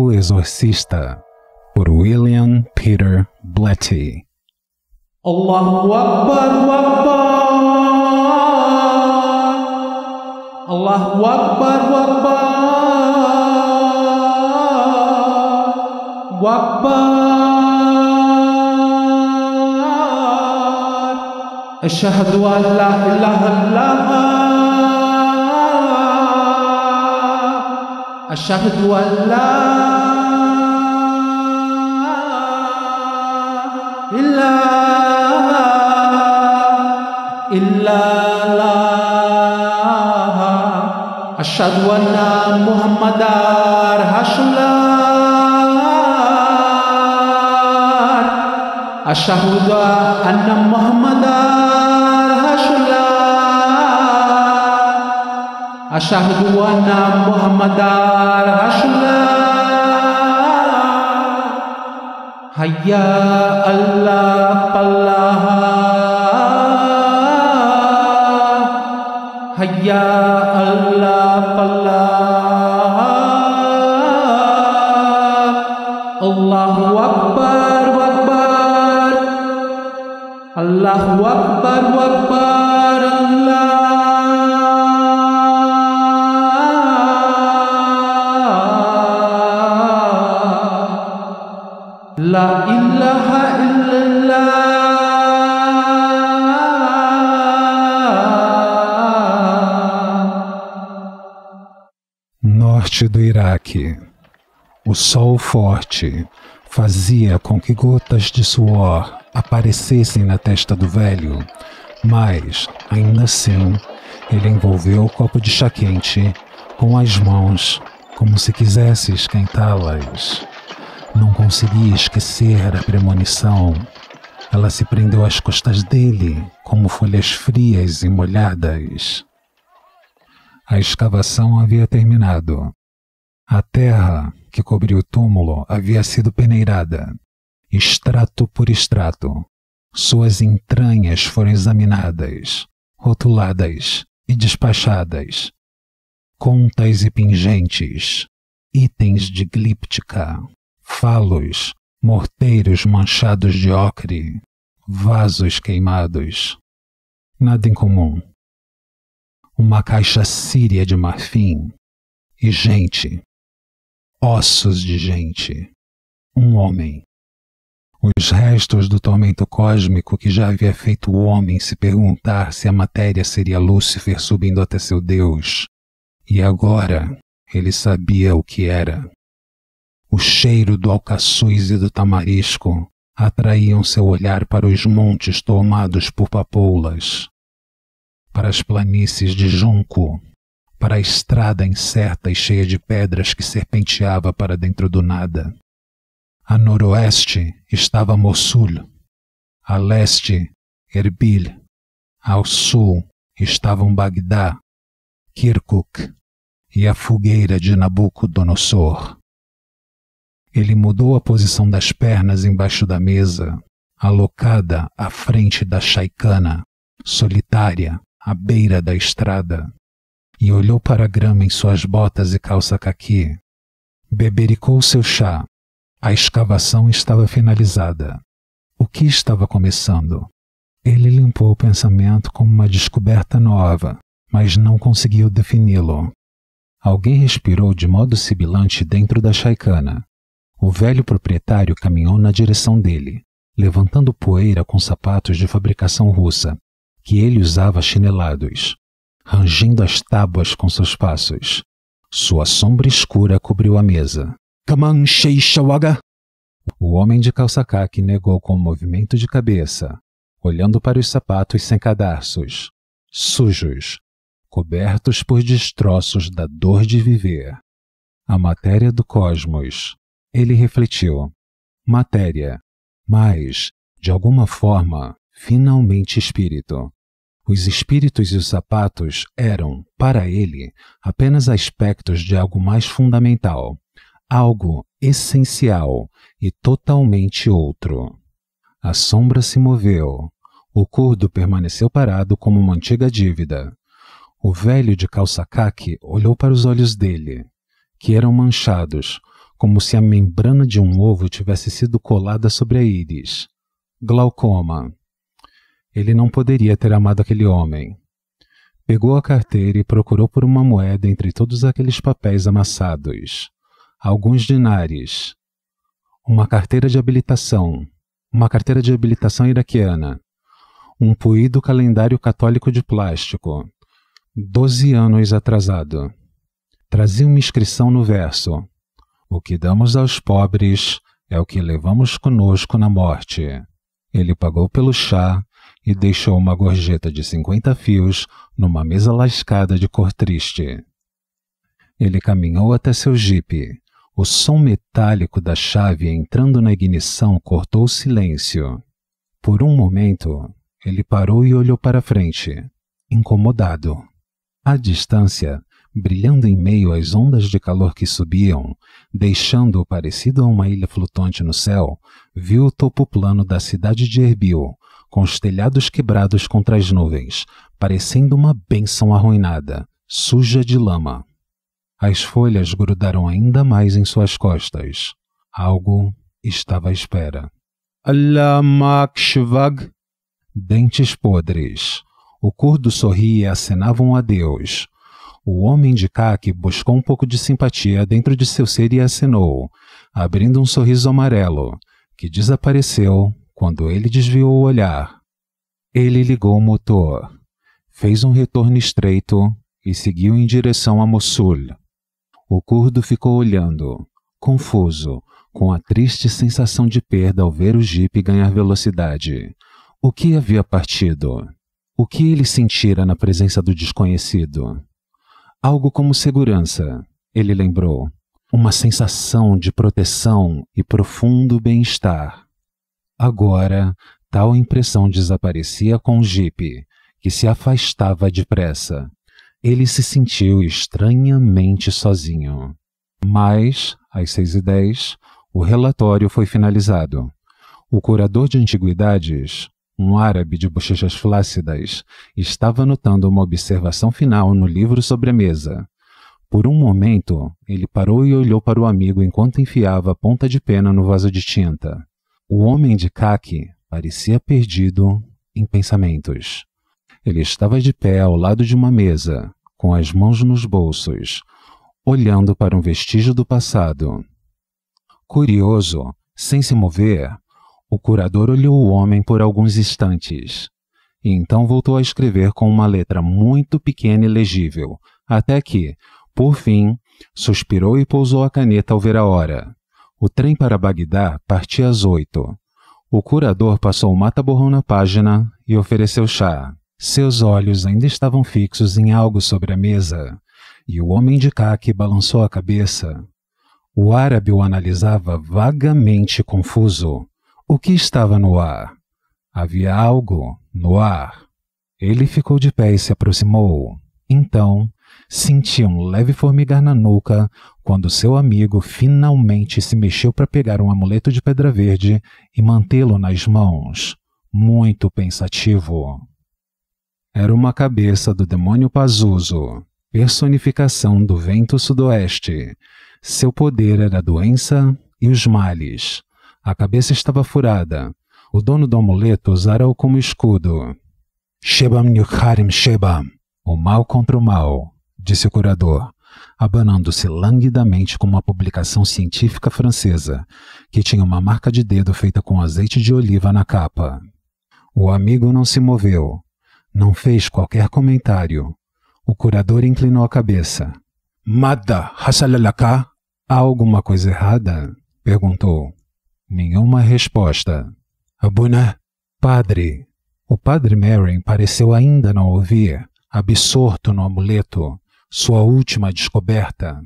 O Exorcista, por William Peter Blatty. Allahu Akbar, Akbar. Allahu Akbar, Akbar. Akbar. أشهد أن لا إله إلا أشهد أن لا أشهد أن محمدا رسول الله أشهد أن محمدا رسول الله أشهد أن محمدا رسول الله حيا الله الله حيا Norte do Iraque. O sol forte fazia com que gotas de suor aparecessem na testa do velho, mas, ainda assim, ele envolveu o copo de chá quente com as mãos, como se quisesse esquentá-las. Não conseguia esquecer a premonição. Ela se prendeu às costas dele, como folhas frias e molhadas. A escavação havia terminado. A terra que cobria o túmulo havia sido peneirada, extrato por extrato. Suas entranhas foram examinadas, rotuladas e despachadas. Contas e pingentes, itens de glíptica, falos, morteiros manchados de ocre, vasos queimados. Nada em comum. Uma caixa síria de marfim e gente, ossos de gente, um homem. Os restos do tormento cósmico que já havia feito o homem se perguntar se a matéria seria Lúcifer subindo até seu Deus. E agora ele sabia o que era. O cheiro do alcaçuz e do tamarisco atraíam seu olhar para os montes tomados por papoulas, para as planícies de junco, para a estrada incerta e cheia de pedras que serpenteava para dentro do nada. A noroeste estava Mossul, a leste, Erbil, ao sul estavam Bagdá, Kirkuk e a fogueira de Nabucodonosor. Ele mudou a posição das pernas embaixo da mesa, alocada à frente da chaicana, solitária, à beira da estrada, e olhou para a grama em suas botas e calça caqui. Bebericou seu chá. A escavação estava finalizada. O que estava começando? Ele limpou o pensamento como uma descoberta nova, mas não conseguiu defini-lo. Alguém respirou de modo sibilante dentro da chaicana. O velho proprietário caminhou na direção dele, levantando poeira com sapatos de fabricação russa, que ele usava chinelados, rangendo as tábuas com seus passos. Sua sombra escura cobriu a mesa. Kaman O homem de calçacaque negou com um movimento de cabeça, olhando para os sapatos sem cadarços, sujos, cobertos por destroços da dor de viver. A matéria do cosmos, ele refletiu. Matéria, mas, de alguma forma, finalmente espírito. Os espíritos e os sapatos eram, para ele, apenas aspectos de algo mais fundamental, algo essencial e totalmente outro. A sombra se moveu. O curdo permaneceu parado como uma antiga dívida. O velho de calça olhou para os olhos dele, que eram manchados, como se a membrana de um ovo tivesse sido colada sobre a íris. Glaucoma. Ele não poderia ter amado aquele homem. Pegou a carteira e procurou por uma moeda entre todos aqueles papéis amassados. Alguns dinares. Uma carteira de habilitação. Uma carteira de habilitação iraquiana. Um puído calendário católico de plástico. Doze anos atrasado. Trazia uma inscrição no verso o que damos aos pobres é o que levamos conosco na morte. Ele pagou pelo chá e deixou uma gorjeta de 50 fios numa mesa lascada de cor triste. Ele caminhou até seu jipe. O som metálico da chave entrando na ignição cortou o silêncio. Por um momento, ele parou e olhou para frente, incomodado. À distância, brilhando em meio às ondas de calor que subiam, deixando-o parecido a uma ilha flutuante no céu, viu o topo plano da cidade de Erbil, com os telhados quebrados contra as nuvens, parecendo uma bênção arruinada, suja de lama. As folhas grudaram ainda mais em suas costas. Algo estava à espera. Alamakshvag! Dentes podres. O curdo sorria e acenavam um adeus o homem de caque buscou um pouco de simpatia dentro de seu ser e acenou, abrindo um sorriso amarelo, que desapareceu quando ele desviou o olhar. Ele ligou o motor, fez um retorno estreito e seguiu em direção a Mossul. O curdo ficou olhando, confuso, com a triste sensação de perda ao ver o jipe ganhar velocidade. O que havia partido? O que ele sentira na presença do desconhecido? Algo como segurança, ele lembrou. Uma sensação de proteção e profundo bem-estar. Agora, tal impressão desaparecia com o jipe, que se afastava depressa. Ele se sentiu estranhamente sozinho. Mas, às seis e dez, o relatório foi finalizado. O curador de antiguidades um árabe de bochechas flácidas, estava anotando uma observação final no livro sobre a mesa. Por um momento, ele parou e olhou para o amigo enquanto enfiava a ponta de pena no vaso de tinta. O homem de caque parecia perdido em pensamentos. Ele estava de pé ao lado de uma mesa, com as mãos nos bolsos, olhando para um vestígio do passado. Curioso, sem se mover, o curador olhou o homem por alguns instantes. E então voltou a escrever com uma letra muito pequena e legível, até que, por fim, suspirou e pousou a caneta ao ver a hora. O trem para Bagdá partia às oito. O curador passou o mata-borrão na página e ofereceu chá. Seus olhos ainda estavam fixos em algo sobre a mesa, e o homem de caque balançou a cabeça. O árabe o analisava vagamente confuso. O que estava no ar? Havia algo no ar. Ele ficou de pé e se aproximou. Então, sentia um leve formigar na nuca quando seu amigo finalmente se mexeu para pegar um amuleto de pedra verde e mantê-lo nas mãos, muito pensativo. Era uma cabeça do demônio Pazuzu, personificação do vento sudoeste. Seu poder era a doença e os males. A cabeça estava furada. O dono do amuleto usara-o como escudo. Shebam Nyukharim Shebam. O mal contra o mal, disse o curador, abanando-se languidamente como uma publicação científica francesa, que tinha uma marca de dedo feita com azeite de oliva na capa. O amigo não se moveu, não fez qualquer comentário. O curador inclinou a cabeça. Mada Hassalalaka? Há alguma coisa errada? perguntou. Nenhuma resposta. Abuna, padre. O padre Merrin pareceu ainda não ouvir, absorto no amuleto, sua última descoberta.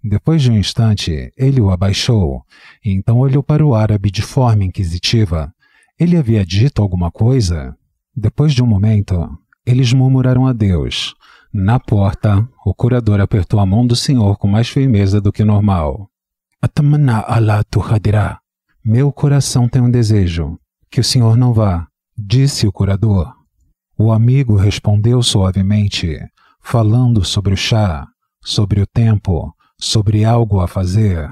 Depois de um instante, ele o abaixou, e então olhou para o árabe de forma inquisitiva. Ele havia dito alguma coisa? Depois de um momento, eles murmuraram adeus. Na porta, o curador apertou a mão do senhor com mais firmeza do que normal. Atamana Allah meu coração tem um desejo, que o senhor não vá, disse o curador. O amigo respondeu suavemente, falando sobre o chá, sobre o tempo, sobre algo a fazer.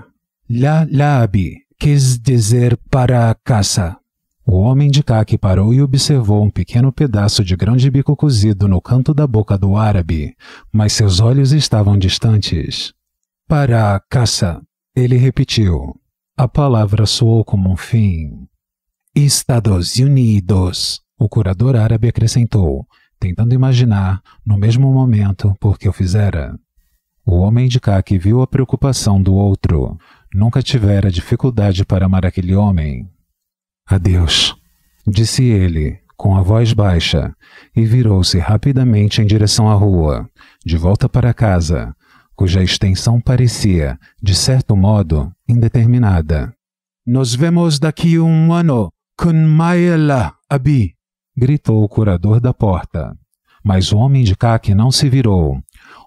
lá, labi quis dizer para a caça. O homem de caque parou e observou um pequeno pedaço de grande bico cozido no canto da boca do árabe, mas seus olhos estavam distantes. Para a caça, ele repetiu. A palavra soou como um fim. Estados Unidos, o curador árabe acrescentou, tentando imaginar, no mesmo momento, por que o fizera. O homem de cá que viu a preocupação do outro. Nunca tivera dificuldade para amar aquele homem. Adeus, disse ele, com a voz baixa, e virou-se rapidamente em direção à rua, de volta para casa, cuja extensão parecia, de certo modo, indeterminada. Nos vemos daqui um ano, com Maela Abi! gritou o curador da porta. Mas o homem de caque não se virou.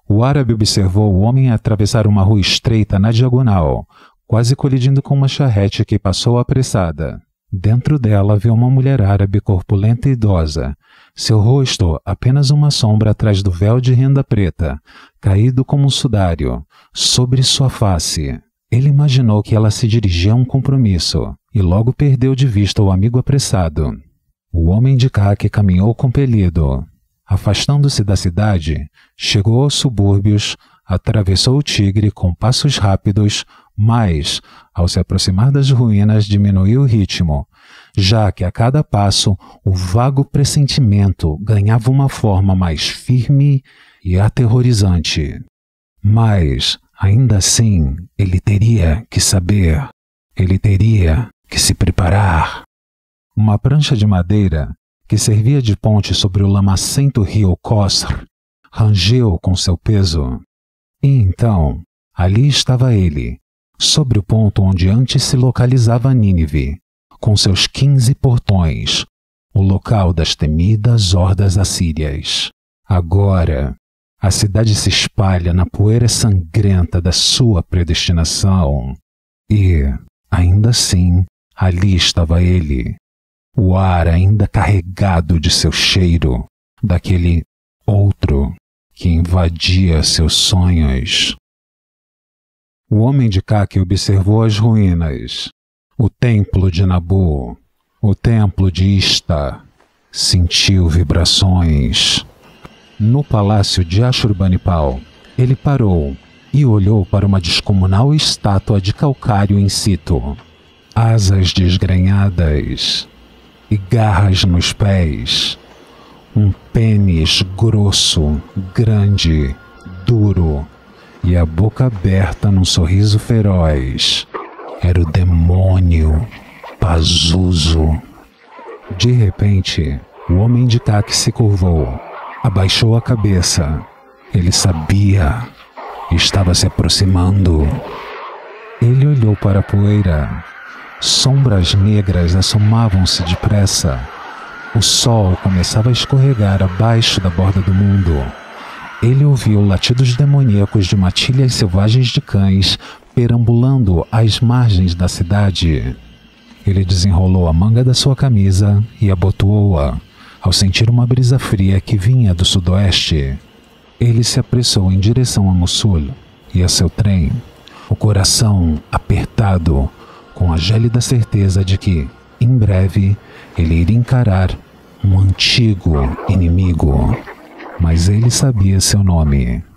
O árabe observou o homem atravessar uma rua estreita na diagonal, quase colidindo com uma charrete que passou apressada. Dentro dela viu uma mulher árabe corpulenta e idosa, seu rosto, apenas uma sombra atrás do véu de renda preta, caído como um sudário, sobre sua face. Ele imaginou que ela se dirigia a um compromisso e logo perdeu de vista o amigo apressado. O homem de caque caminhou compelido. Afastando-se da cidade, chegou aos subúrbios, atravessou o Tigre com passos rápidos, mas, ao se aproximar das ruínas, diminuiu o ritmo, já que a cada passo o vago pressentimento ganhava uma forma mais firme e aterrorizante. Mas, ainda assim, ele teria que saber, ele teria que se preparar. Uma prancha de madeira, que servia de ponte sobre o lamacento rio Kosr, rangeu com seu peso. E então, ali estava ele, sobre o ponto onde antes se localizava Nínive, com seus quinze portões, o local das temidas hordas assírias. Agora, a cidade se espalha na poeira sangrenta da sua predestinação. E, ainda assim, ali estava ele, o ar ainda carregado de seu cheiro, daquele outro que invadia seus sonhos. O homem de cá que observou as ruínas o templo de Nabu, o templo de Ista, sentiu vibrações. No palácio de Ashurbanipal, ele parou e olhou para uma descomunal estátua de calcário in situ. Asas desgrenhadas e garras nos pés. Um pênis grosso, grande, duro e a boca aberta num sorriso feroz era o demônio Pazuzu. De repente, o homem de táxi se curvou, abaixou a cabeça. Ele sabia, estava se aproximando. Ele olhou para a poeira. Sombras negras assomavam-se depressa. O sol começava a escorregar abaixo da borda do mundo. Ele ouviu latidos demoníacos de matilhas selvagens de cães, perambulando às margens da cidade. Ele desenrolou a manga da sua camisa e abotoou-a, ao sentir uma brisa fria que vinha do sudoeste. Ele se apressou em direção a Mossul e a seu trem, o coração apertado, com a gélida certeza de que, em breve, ele iria encarar um antigo inimigo. Mas ele sabia seu nome.